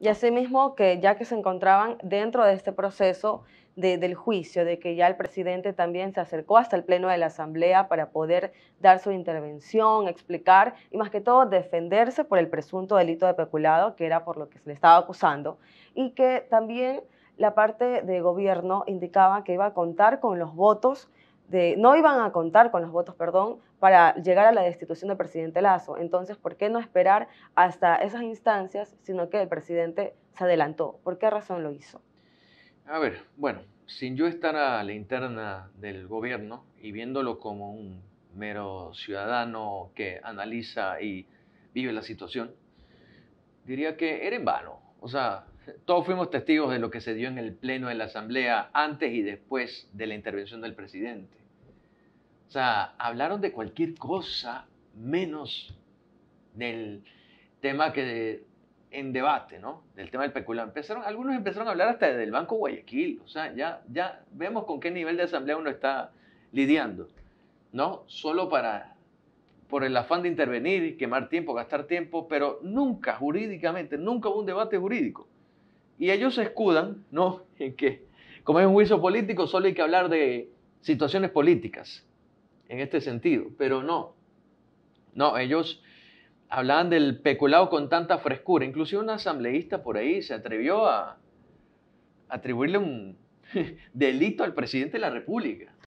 Y asimismo que ya que se encontraban dentro de este proceso del juicio, de que ya el presidente también se acercó hasta el Pleno de la Asamblea para poder dar su intervención, explicar y más que todo defenderse por el presunto delito de peculado, que era por lo que se le estaba acusando, y que también la parte de gobierno indicaba que iba a contar con los votos no iban a contar con los votos, perdón, para llegar a la destitución del presidente Lazo. Entonces, ¿por qué no esperar hasta esas instancias, sino que el presidente se adelantó? ¿Por qué razón lo hizo? A ver, bueno, sin yo estar a la interna del gobierno y viéndolo como un mero ciudadano que analiza y vive la situación, diría que era en vano. O sea, todos fuimos testigos de lo que se dio en el Pleno de la Asamblea antes y después de la intervención del presidente. O sea, hablaron de cualquier cosa menos del tema que en debate, ¿no? Del tema del peculado. Empezaron, algunos empezaron a hablar hasta del Banco Guayaquil. O sea, ya, ya vemos con qué nivel de asamblea uno está lidiando, ¿no? Solo para por el afán de intervenir, quemar tiempo, gastar tiempo, pero nunca jurídicamente, nunca hubo un debate jurídico. Y ellos se escudan, ¿no? En que, como es un juicio político, solo hay que hablar de situaciones políticas en este sentido, pero no. No, ellos hablaban del peculado con tanta frescura. Inclusive un asambleísta por ahí se atrevió a atribuirle un delito al presidente de la República.